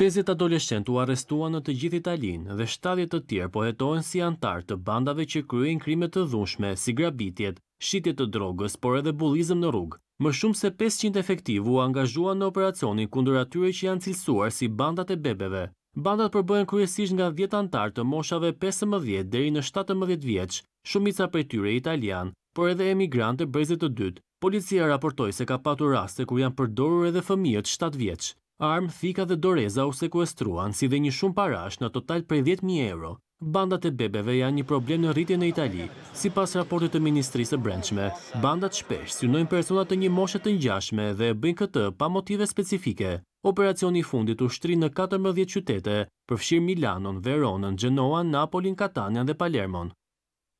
50 adoleshtent u arrestuan në të gjithë Italinë dhe 70 të tjerë po hetohen si antar të bandave që kryen krime të dhunshme si grabitjet, shitjet të drogës, por edhe bullizëm në rrugë. Më shumë se 500 efektiv u angazhuan në operacionin kundër atyre që janë cilësuar si bandat e bebeve. Bandat përbëhen kryesisht nga 10 antar të moshave 15 deri në 17 vjeç, shumica prej tyre italian, por edhe emigrantë brezit të dytë. Policia raportoi se ka patur raste kur janë përdorur edhe fëmijët 7 vjeç armë, thika dhe doreza u sekuestruan si dhe një shumë parash në total prej 10.000 euro. Bandat e bebeve janë një problem në rritje në Itali, si pas raportit të Ministrisë e Brendshme. Bandat shpesh synojnë personat të një moshet të njashme dhe bëjnë këtë pa motive specifike. Operacioni fundit u shtri në 14 qytete, përfshirë Milanon, Veronën, Gjenoan, Napolin, Katanian dhe Palermon.